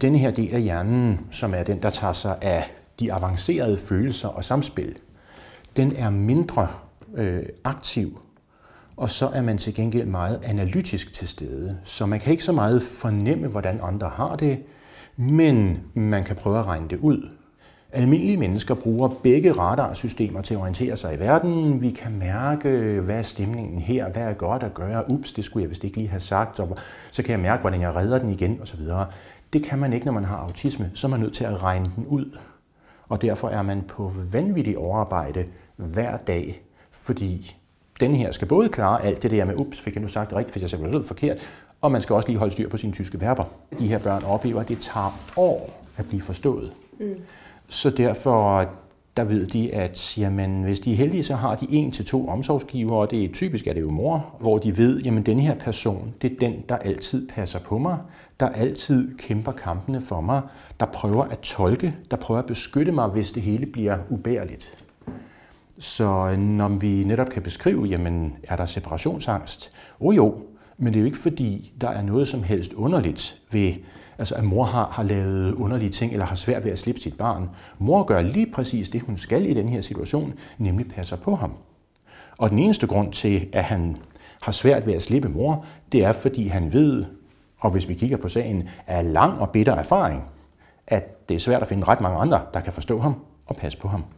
denne her del af hjernen, som er den, der tager sig af de avancerede følelser og samspil, den er mindre øh, aktiv, og så er man til gengæld meget analytisk til stede. Så man kan ikke så meget fornemme, hvordan andre har det, men man kan prøve at regne det ud. Almindelige mennesker bruger begge radarsystemer til at orientere sig i verden. Vi kan mærke, hvad er stemningen her, hvad er godt at gøre, ups, det skulle jeg vist ikke lige have sagt, og så kan jeg mærke, hvordan jeg redder den igen osv. Det kan man ikke, når man har autisme. Så er man nødt til at regne den ud. Og derfor er man på vanvittig overarbejde hver dag, fordi den her skal både klare alt det der med, ups, fik jeg nu sagt det rigtigt, fik jeg simpelthen det forkert, og man skal også lige holde styr på sine tyske verber. De her børn oplever, at det tager år at blive forstået. Mm. Så derfor der ved de, at jamen, hvis de er heldige, så har de en til to omsorgsgivere, og det er typisk at det jo mor, hvor de ved, jamen den her person, det er den, der altid passer på mig, der altid kæmper kampene for mig, der prøver at tolke, der prøver at beskytte mig, hvis det hele bliver ubærligt. Så når vi netop kan beskrive, jamen er der separationsangst? Oh jo, men det er jo ikke fordi, der er noget som helst underligt ved Altså at mor har, har lavet underlige ting, eller har svært ved at slippe sit barn. Mor gør lige præcis det, hun skal i den her situation, nemlig passer på ham. Og den eneste grund til, at han har svært ved at slippe mor, det er, fordi han ved, og hvis vi kigger på sagen, er lang og bitter erfaring, at det er svært at finde ret mange andre, der kan forstå ham og passe på ham.